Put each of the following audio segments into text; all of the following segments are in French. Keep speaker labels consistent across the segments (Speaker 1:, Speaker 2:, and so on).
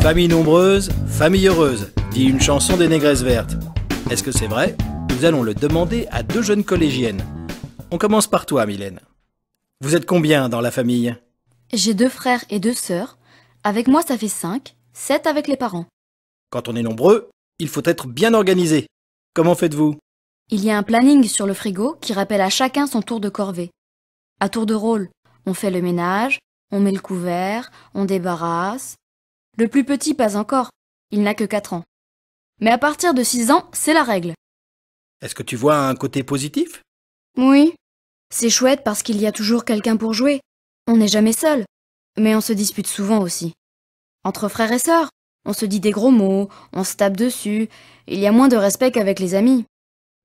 Speaker 1: Famille nombreuse, famille heureuse, dit une chanson des négresses vertes. Est-ce que c'est vrai
Speaker 2: Nous allons le demander à deux jeunes collégiennes. On commence par toi, Mylène. Vous êtes combien dans la famille
Speaker 3: J'ai deux frères et deux sœurs. Avec moi, ça fait cinq, sept avec les parents.
Speaker 2: Quand on est nombreux, il faut être bien organisé. Comment faites-vous
Speaker 3: Il y a un planning sur le frigo qui rappelle à chacun son tour de corvée. À tour de rôle, on fait le ménage, on met le couvert, on débarrasse, le plus petit pas encore, il n'a que 4 ans. Mais à partir de 6 ans, c'est la règle.
Speaker 2: Est-ce que tu vois un côté positif
Speaker 3: Oui. C'est chouette parce qu'il y a toujours quelqu'un pour jouer. On n'est jamais seul. Mais on se dispute souvent aussi. Entre frères et sœurs, on se dit des gros mots, on se tape dessus, il y a moins de respect qu'avec les amis.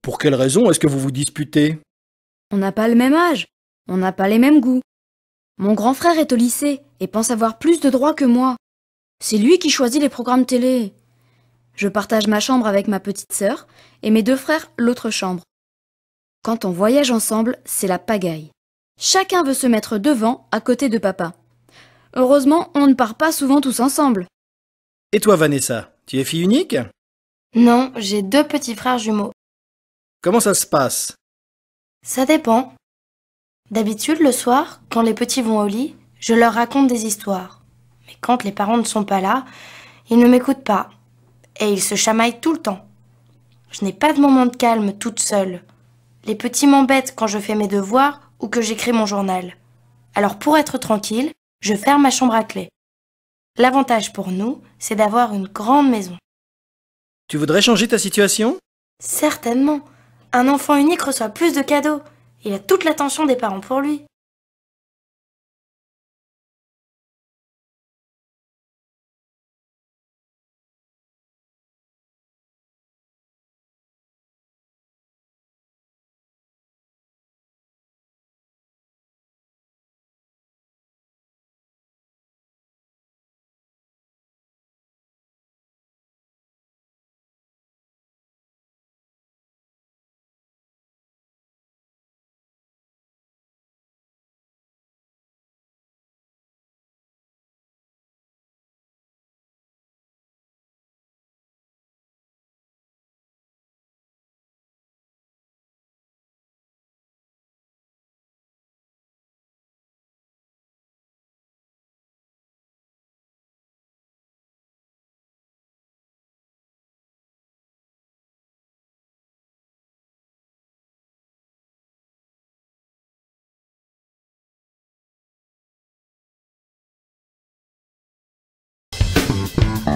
Speaker 2: Pour quelle raison est-ce que vous vous disputez
Speaker 3: On n'a pas le même âge, on n'a pas les mêmes goûts. Mon grand frère est au lycée et pense avoir plus de droits que moi. C'est lui qui choisit les programmes télé. Je partage ma chambre avec ma petite sœur et mes deux frères l'autre chambre. Quand on voyage ensemble, c'est la pagaille. Chacun veut se mettre devant, à côté de papa. Heureusement, on ne part pas souvent tous ensemble.
Speaker 2: Et toi, Vanessa, tu es fille unique
Speaker 4: Non, j'ai deux petits frères jumeaux. Comment ça se passe Ça dépend. D'habitude, le soir, quand les petits vont au lit, je leur raconte des histoires quand les parents ne sont pas là, ils ne m'écoutent pas et ils se chamaillent tout le temps. Je n'ai pas de moment de calme toute seule. Les petits m'embêtent quand je fais mes devoirs ou que j'écris mon journal. Alors pour être tranquille, je ferme ma chambre à clé. L'avantage pour nous, c'est d'avoir une grande maison.
Speaker 2: Tu voudrais changer ta situation
Speaker 4: Certainement. Un enfant unique reçoit plus de cadeaux. Il a toute l'attention des parents pour lui.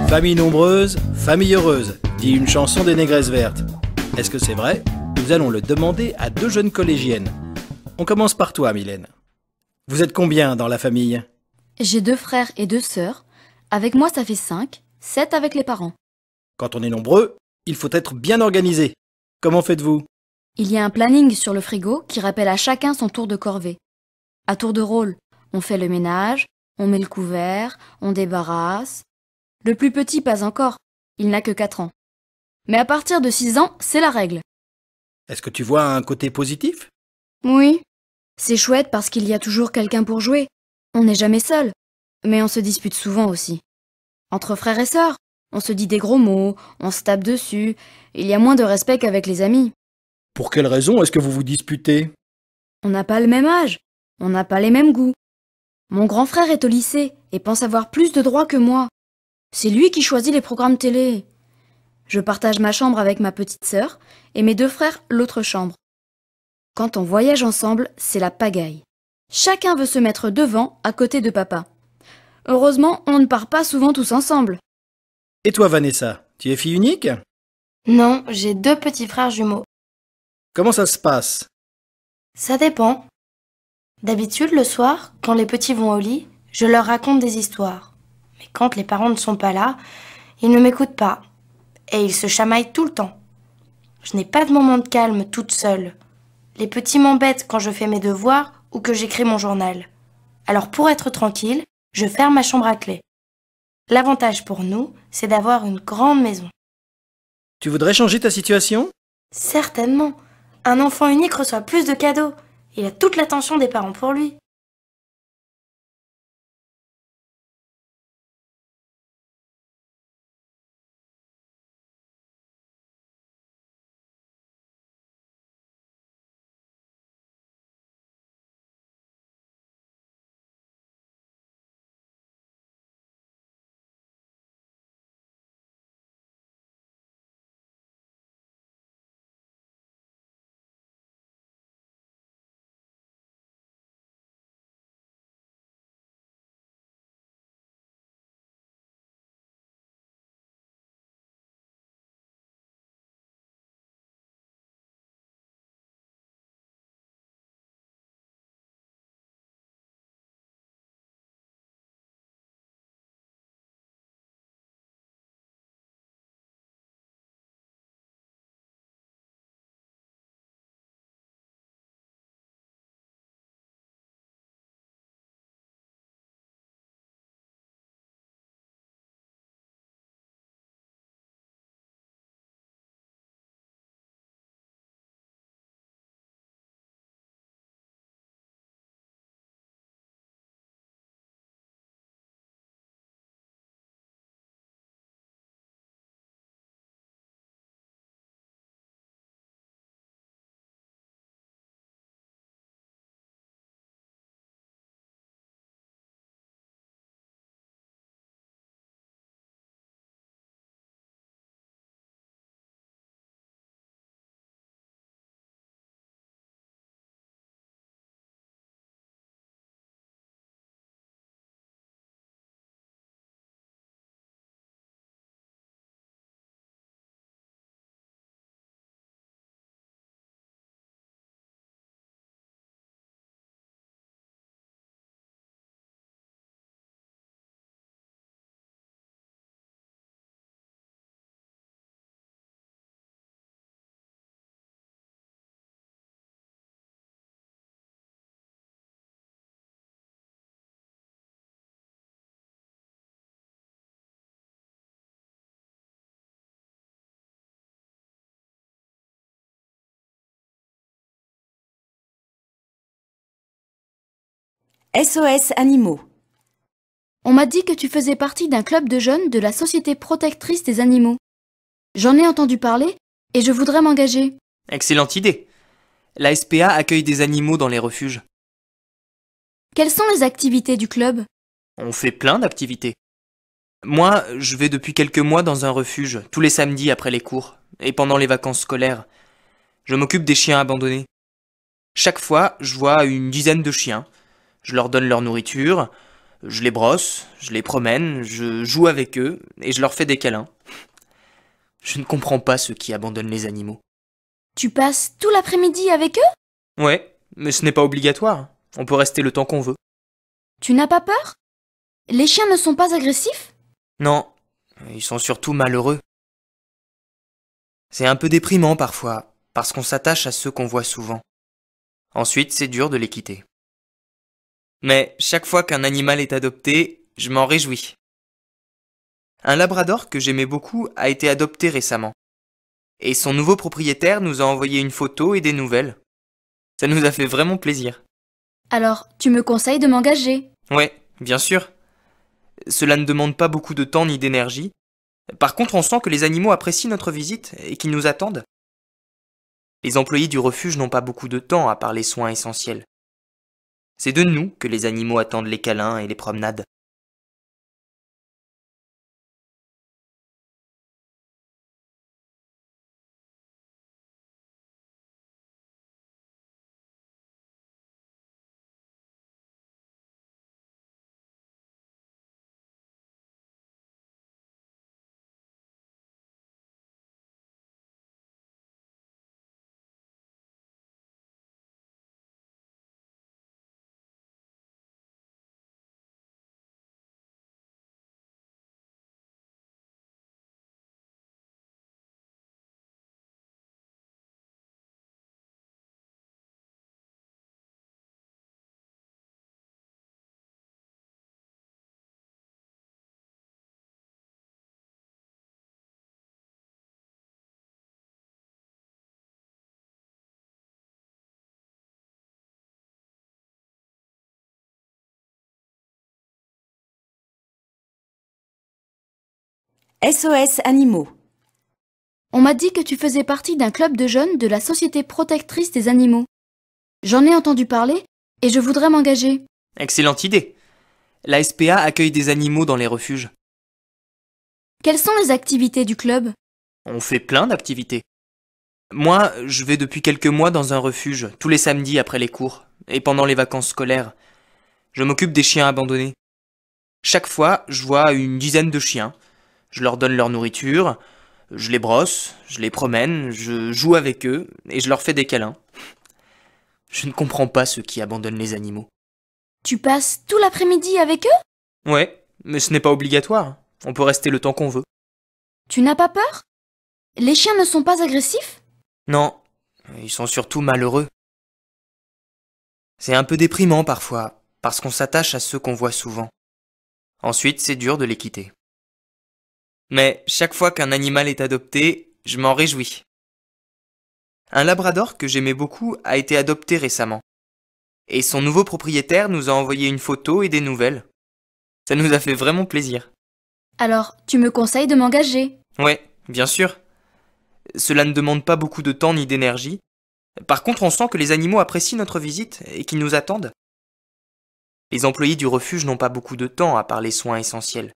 Speaker 1: Famille nombreuse, famille heureuse, dit une chanson des négresses vertes. Est-ce que c'est vrai
Speaker 2: Nous allons le demander à deux jeunes collégiennes. On commence par toi, Mylène. Vous êtes combien dans la famille
Speaker 3: J'ai deux frères et deux sœurs. Avec moi, ça fait cinq, sept avec les parents.
Speaker 2: Quand on est nombreux, il faut être bien organisé. Comment faites-vous
Speaker 3: Il y a un planning sur le frigo qui rappelle à chacun son tour de corvée. À tour de rôle, on fait le ménage, on met le couvert, on débarrasse, le plus petit pas encore, il n'a que 4 ans. Mais à partir de 6 ans, c'est la règle.
Speaker 2: Est-ce que tu vois un côté positif
Speaker 3: Oui. C'est chouette parce qu'il y a toujours quelqu'un pour jouer. On n'est jamais seul. Mais on se dispute souvent aussi. Entre frères et sœurs, on se dit des gros mots, on se tape dessus, il y a moins de respect qu'avec les amis.
Speaker 2: Pour quelle raison est-ce que vous vous disputez
Speaker 3: On n'a pas le même âge, on n'a pas les mêmes goûts. Mon grand frère est au lycée et pense avoir plus de droits que moi. C'est lui qui choisit les programmes télé. Je partage ma chambre avec ma petite sœur et mes deux frères l'autre chambre. Quand on voyage ensemble, c'est la pagaille. Chacun veut se mettre devant, à côté de papa. Heureusement, on ne part pas souvent tous ensemble.
Speaker 2: Et toi, Vanessa, tu es fille unique
Speaker 4: Non, j'ai deux petits frères jumeaux. Comment ça se passe Ça dépend. D'habitude, le soir, quand les petits vont au lit, je leur raconte des histoires quand les parents ne sont pas là, ils ne m'écoutent pas. Et ils se chamaillent tout le temps. Je n'ai pas de moment de calme toute seule. Les petits m'embêtent quand je fais mes devoirs ou que j'écris mon journal. Alors pour être tranquille, je ferme ma chambre à clé. L'avantage pour nous, c'est d'avoir une grande maison.
Speaker 2: Tu voudrais changer ta situation
Speaker 4: Certainement. Un enfant unique reçoit plus de cadeaux. Il a toute l'attention des parents pour lui.
Speaker 1: SOS Animaux. On m'a dit que tu faisais partie d'un club de jeunes de la Société
Speaker 3: protectrice des animaux. J'en ai entendu parler et je voudrais m'engager.
Speaker 5: Excellente idée. La SPA accueille des animaux dans les refuges.
Speaker 3: Quelles sont les activités du club
Speaker 5: On fait plein d'activités. Moi, je vais depuis quelques mois dans un refuge, tous les samedis après les cours, et pendant les vacances scolaires. Je m'occupe des chiens abandonnés. Chaque fois, je vois une dizaine de chiens, je leur donne leur nourriture, je les brosse, je les promène, je joue avec eux et je leur fais des câlins. Je ne comprends pas ceux qui abandonnent les animaux.
Speaker 3: Tu passes tout l'après-midi avec eux
Speaker 5: Ouais, mais ce n'est pas obligatoire. On peut rester le temps qu'on veut.
Speaker 3: Tu n'as pas peur Les chiens ne sont pas agressifs
Speaker 5: Non, ils sont surtout malheureux. C'est un peu déprimant parfois, parce qu'on s'attache à ceux qu'on voit souvent. Ensuite, c'est dur de les quitter mais chaque fois qu'un animal est adopté, je m'en réjouis. Un labrador que j'aimais beaucoup a été adopté récemment. Et son nouveau propriétaire nous a envoyé une photo et des nouvelles. Ça nous a fait vraiment plaisir.
Speaker 3: Alors, tu me conseilles de m'engager
Speaker 5: Ouais, bien sûr. Cela ne demande pas beaucoup de temps ni d'énergie. Par contre, on sent que les animaux apprécient notre visite et qu'ils nous attendent. Les employés du refuge n'ont pas beaucoup de temps à part les soins essentiels. C'est de nous que les animaux
Speaker 1: attendent les câlins et les promenades. SOS Animaux. On m'a dit que tu faisais partie d'un club de jeunes de la Société
Speaker 3: protectrice des animaux. J'en ai entendu parler et je voudrais m'engager.
Speaker 5: Excellente idée. La SPA accueille des animaux dans les refuges.
Speaker 3: Quelles sont les activités du club
Speaker 5: On fait plein d'activités. Moi, je vais depuis quelques mois dans un refuge, tous les samedis après les cours, et pendant les vacances scolaires. Je m'occupe des chiens abandonnés. Chaque fois, je vois une dizaine de chiens, je leur donne leur nourriture, je les brosse, je les promène, je joue avec eux, et je leur fais des câlins. Je ne comprends pas ceux qui abandonnent les animaux.
Speaker 3: Tu passes tout l'après-midi avec eux
Speaker 5: Ouais, mais ce n'est pas obligatoire. On peut rester le temps qu'on veut.
Speaker 3: Tu n'as pas peur Les chiens ne sont pas agressifs
Speaker 5: Non, ils sont surtout malheureux. C'est un peu déprimant parfois, parce qu'on s'attache à ceux qu'on voit souvent. Ensuite, c'est dur de les quitter mais chaque fois qu'un animal est adopté, je m'en réjouis. Un labrador que j'aimais beaucoup a été adopté récemment. Et son nouveau propriétaire nous a envoyé une photo et des nouvelles. Ça nous a fait vraiment plaisir.
Speaker 3: Alors, tu me conseilles de m'engager
Speaker 5: Oui, bien sûr. Cela ne demande pas beaucoup de temps ni d'énergie. Par contre, on sent que les animaux apprécient notre visite et qu'ils nous attendent. Les employés du refuge n'ont pas beaucoup de temps à part les soins essentiels.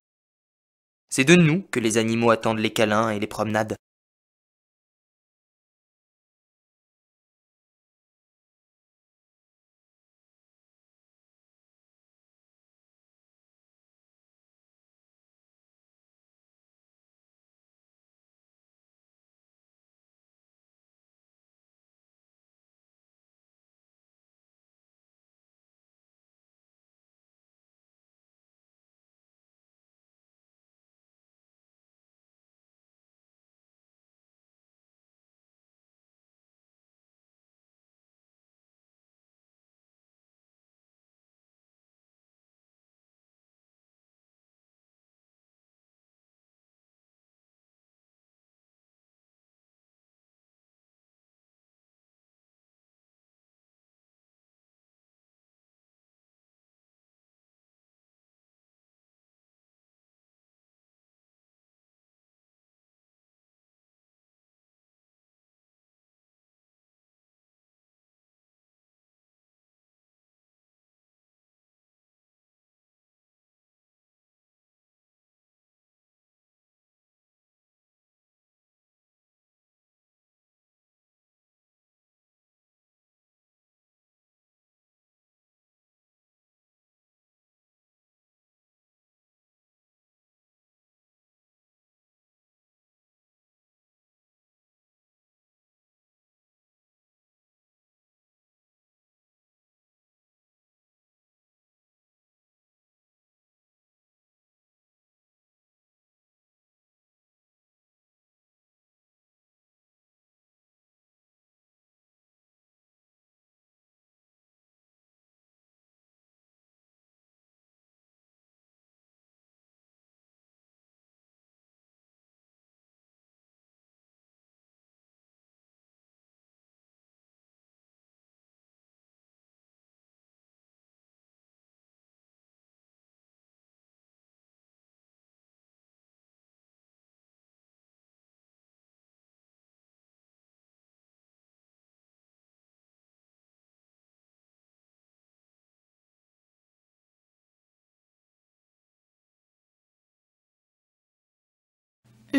Speaker 5: C'est de nous que les
Speaker 1: animaux attendent les câlins et les promenades.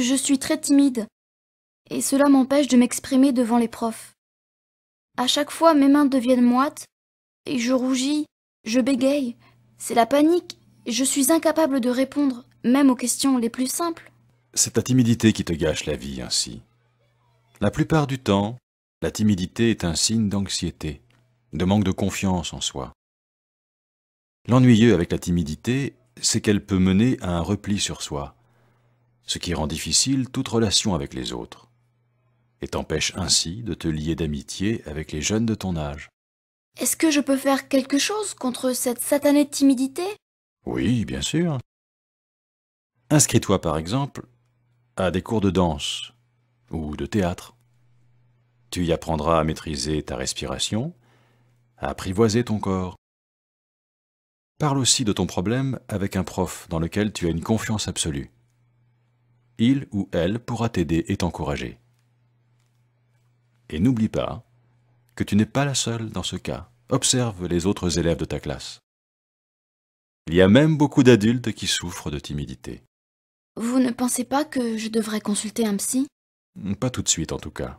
Speaker 1: Je suis très timide, et cela m'empêche de m'exprimer devant les profs.
Speaker 3: À chaque fois, mes mains deviennent moites, et je rougis, je bégaye. C'est la panique, et je suis incapable de répondre, même aux questions les plus simples.
Speaker 6: C'est ta timidité qui te gâche la vie ainsi. La plupart du temps, la timidité est un signe d'anxiété, de manque de confiance en soi. L'ennuyeux avec la timidité, c'est qu'elle peut mener à un repli sur soi, ce qui rend difficile toute relation avec les autres, et t'empêche ainsi de te lier d'amitié avec les jeunes de ton âge.
Speaker 3: Est-ce que je peux faire quelque chose contre cette satanée timidité
Speaker 6: Oui, bien sûr. Inscris-toi par exemple à des cours de danse ou de théâtre. Tu y apprendras à maîtriser ta respiration, à apprivoiser ton corps. Parle aussi de ton problème avec un prof dans lequel tu as une confiance absolue il ou elle pourra t'aider et t'encourager. Et n'oublie pas que tu n'es pas la seule dans ce cas. Observe les autres élèves de ta classe. Il y a même beaucoup d'adultes qui souffrent de timidité.
Speaker 3: Vous ne pensez pas que je devrais consulter un psy
Speaker 6: Pas tout de suite en tout cas.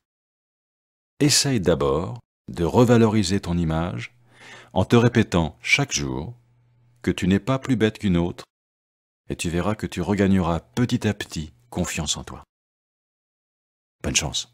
Speaker 6: Essaye d'abord de revaloriser ton image en te répétant chaque jour que tu n'es pas plus bête qu'une autre et tu verras que tu regagneras petit à petit confiance en toi. Bonne chance.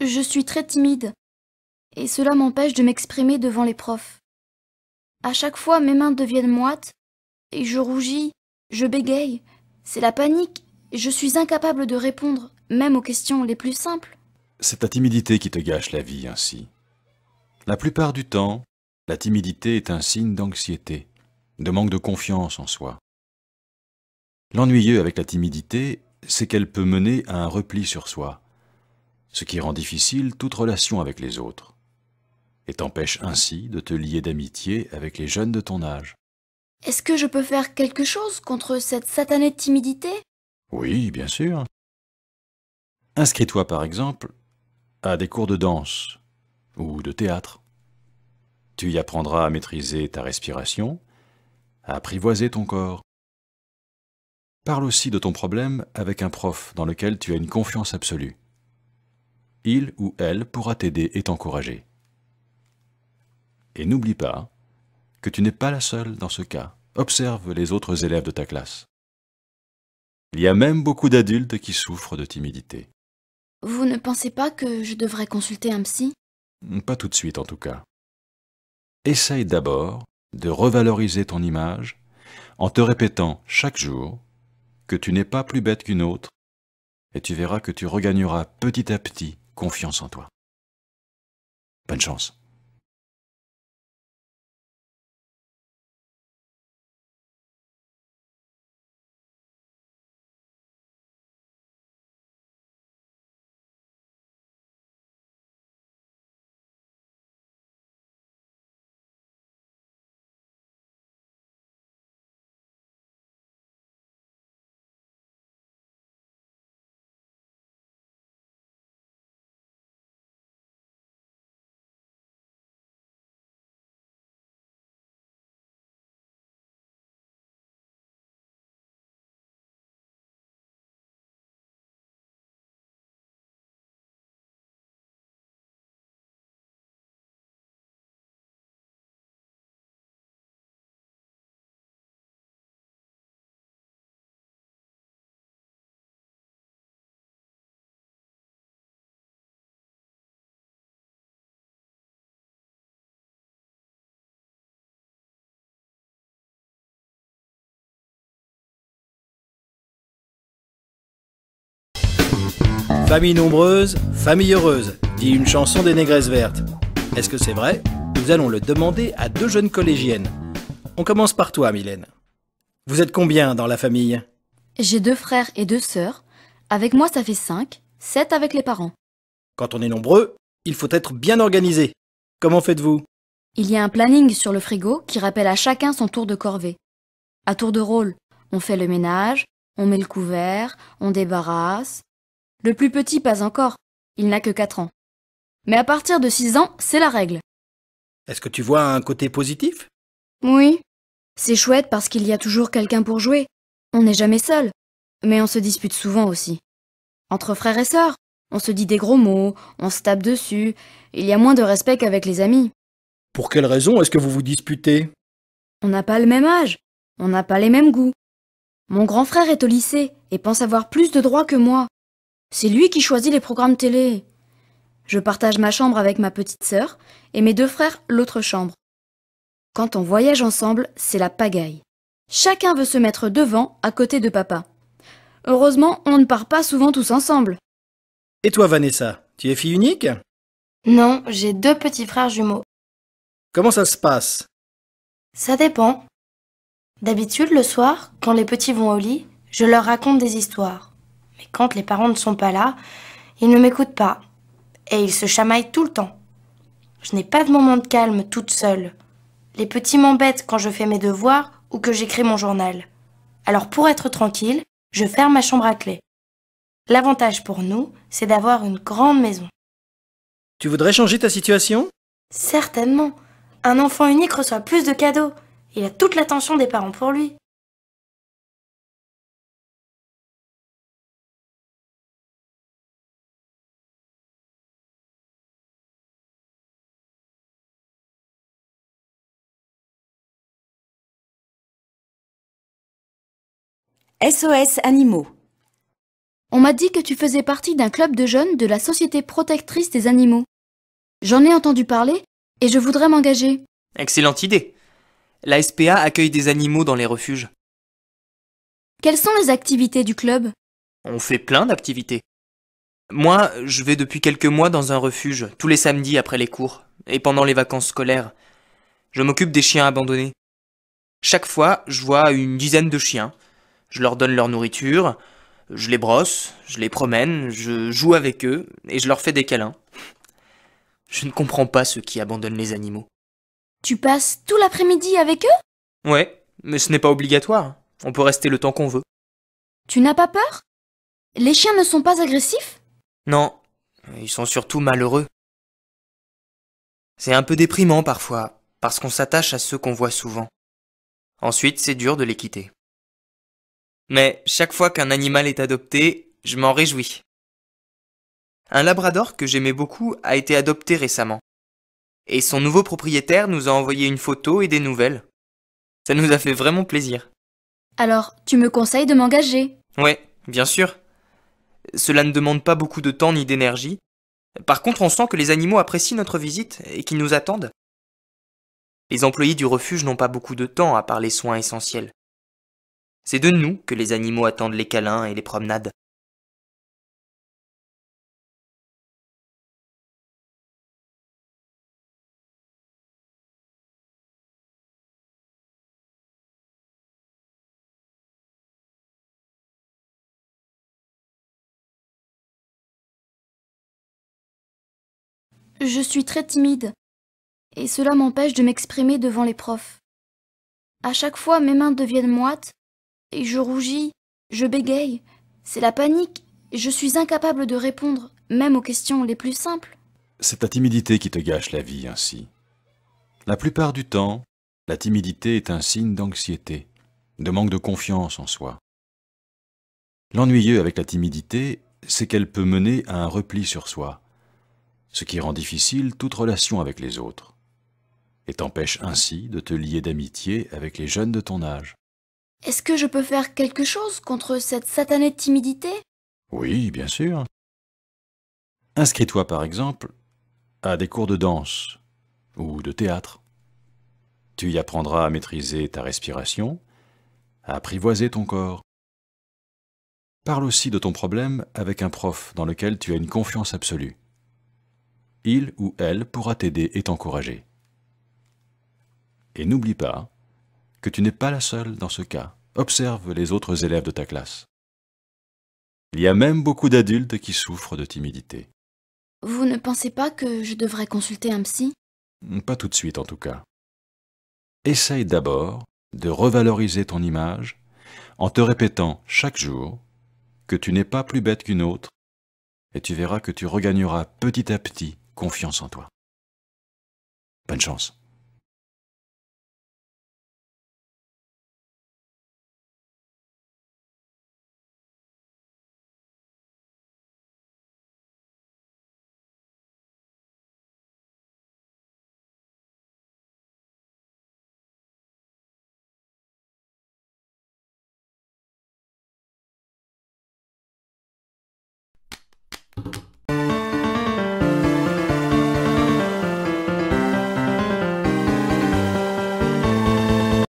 Speaker 1: Je suis très timide, et cela m'empêche de
Speaker 3: m'exprimer devant les profs. À chaque fois, mes mains deviennent moites, et je rougis, je bégaye. C'est la panique, et je suis incapable de répondre, même aux questions les plus simples.
Speaker 6: C'est ta timidité qui te gâche la vie ainsi. La plupart du temps, la timidité est un signe d'anxiété, de manque de confiance en soi. L'ennuyeux avec la timidité, c'est qu'elle peut mener à un repli sur soi, ce qui rend difficile toute relation avec les autres, et t'empêche ainsi de te lier d'amitié avec les jeunes de ton âge.
Speaker 3: Est-ce que je peux faire quelque chose contre cette satanée timidité
Speaker 6: Oui, bien sûr. Inscris-toi par exemple à des cours de danse ou de théâtre. Tu y apprendras à maîtriser ta respiration, à apprivoiser ton corps. Parle aussi de ton problème avec un prof dans lequel tu as une confiance absolue il ou elle pourra t'aider et t'encourager. Et n'oublie pas que tu n'es pas la seule dans ce cas. Observe les autres élèves de ta classe. Il y a même beaucoup d'adultes qui souffrent de timidité.
Speaker 3: Vous ne pensez pas que je devrais consulter un psy
Speaker 6: Pas tout de suite en tout cas. Essaye d'abord de revaloriser ton image en te répétant chaque jour que tu n'es pas plus bête qu'une autre et tu verras que tu regagneras petit à petit confiance en toi. Bonne chance.
Speaker 1: Famille nombreuse, famille heureuse, dit une chanson des négresses vertes. Est-ce que c'est vrai
Speaker 2: Nous allons le demander à deux jeunes collégiennes. On commence par toi, Mylène. Vous êtes combien dans la famille
Speaker 3: J'ai deux frères et deux sœurs. Avec moi, ça fait cinq, sept avec les parents.
Speaker 2: Quand on est nombreux, il faut être bien organisé. Comment faites-vous
Speaker 3: Il y a un planning sur le frigo qui rappelle à chacun son tour de corvée. À tour de rôle, on fait le ménage, on met le couvert, on débarrasse, le plus petit pas encore, il n'a que 4 ans. Mais à partir de 6 ans, c'est la règle.
Speaker 2: Est-ce que tu vois un côté positif
Speaker 3: Oui. C'est chouette parce qu'il y a toujours quelqu'un pour jouer. On n'est jamais seul. Mais on se dispute souvent aussi. Entre frères et sœurs, on se dit des gros mots, on se tape dessus, il y a moins de respect qu'avec les amis.
Speaker 2: Pour quelle raison est-ce que vous vous disputez
Speaker 3: On n'a pas le même âge, on n'a pas les mêmes goûts. Mon grand frère est au lycée et pense avoir plus de droits que moi. C'est lui qui choisit les programmes télé. Je partage ma chambre avec ma petite sœur et mes deux frères l'autre chambre. Quand on voyage ensemble, c'est la pagaille. Chacun veut se mettre devant, à côté de papa. Heureusement, on ne part pas souvent tous ensemble.
Speaker 2: Et toi, Vanessa, tu es fille unique
Speaker 4: Non, j'ai deux petits frères jumeaux.
Speaker 2: Comment ça se passe
Speaker 4: Ça dépend. D'habitude, le soir, quand les petits vont au lit, je leur raconte des histoires quand les parents ne sont pas là, ils ne m'écoutent pas et ils se chamaillent tout le temps. Je n'ai pas de moment de calme toute seule. Les petits m'embêtent quand je fais mes devoirs ou que j'écris mon journal. Alors pour être tranquille, je ferme ma chambre à clé. L'avantage pour nous, c'est d'avoir une grande maison.
Speaker 2: Tu voudrais changer ta situation
Speaker 4: Certainement. Un enfant unique reçoit plus de cadeaux. Il a toute l'attention des parents pour lui.
Speaker 1: SOS Animaux. On m'a dit que tu faisais partie d'un club
Speaker 3: de jeunes de la Société protectrice des animaux. J'en ai entendu parler et je voudrais m'engager.
Speaker 5: Excellente idée. La SPA accueille des animaux dans les refuges.
Speaker 3: Quelles sont les activités du club
Speaker 5: On fait plein d'activités. Moi, je vais depuis quelques mois dans un refuge, tous les samedis après les cours, et pendant les vacances scolaires. Je m'occupe des chiens abandonnés. Chaque fois, je vois une dizaine de chiens, je leur donne leur nourriture, je les brosse, je les promène, je joue avec eux et je leur fais des câlins. Je ne comprends pas ceux qui abandonnent les animaux.
Speaker 3: Tu passes tout l'après-midi avec eux
Speaker 5: Ouais, mais ce n'est pas obligatoire. On peut rester le temps qu'on veut.
Speaker 3: Tu n'as pas peur Les chiens ne sont pas agressifs
Speaker 5: Non, ils sont surtout malheureux. C'est un peu déprimant parfois, parce qu'on s'attache à ceux qu'on voit souvent. Ensuite, c'est dur de les quitter mais chaque fois qu'un animal est adopté, je m'en réjouis. Un labrador que j'aimais beaucoup a été adopté récemment. Et son nouveau propriétaire nous a envoyé une photo et des nouvelles. Ça nous a fait vraiment plaisir.
Speaker 3: Alors, tu me conseilles de m'engager
Speaker 5: Oui, bien sûr. Cela ne demande pas beaucoup de temps ni d'énergie. Par contre, on sent que les animaux apprécient notre visite et qu'ils nous attendent. Les employés du refuge n'ont pas beaucoup de temps à part les soins essentiels.
Speaker 1: C'est de nous que les animaux attendent les câlins et les promenades. Je suis très timide, et cela m'empêche de m'exprimer devant les profs. À chaque fois, mes mains deviennent moites
Speaker 3: et je rougis, je bégaye. C'est la panique, je suis incapable de répondre, même aux questions les plus simples.
Speaker 6: C'est ta timidité qui te gâche la vie ainsi. La plupart du temps, la timidité est un signe d'anxiété, de manque de confiance en soi. L'ennuyeux avec la timidité, c'est qu'elle peut mener à un repli sur soi, ce qui rend difficile toute relation avec les autres, et t'empêche ainsi de te lier d'amitié avec les jeunes de ton âge.
Speaker 3: Est-ce que je peux faire quelque chose contre cette satanée timidité
Speaker 6: Oui, bien sûr. Inscris-toi, par exemple, à des cours de danse ou de théâtre. Tu y apprendras à maîtriser ta respiration, à apprivoiser ton corps. Parle aussi de ton problème avec un prof dans lequel tu as une confiance absolue. Il ou elle pourra t'aider et t'encourager. Et n'oublie pas, que tu n'es pas la seule dans ce cas. Observe les autres élèves de ta classe. Il y a même beaucoup d'adultes qui souffrent de timidité.
Speaker 3: Vous ne pensez pas que je devrais consulter un psy
Speaker 6: Pas tout de suite en tout cas. Essaye d'abord de revaloriser ton image en te répétant chaque jour que tu n'es pas plus bête qu'une autre et tu verras que tu regagneras petit à petit confiance en toi. Bonne chance.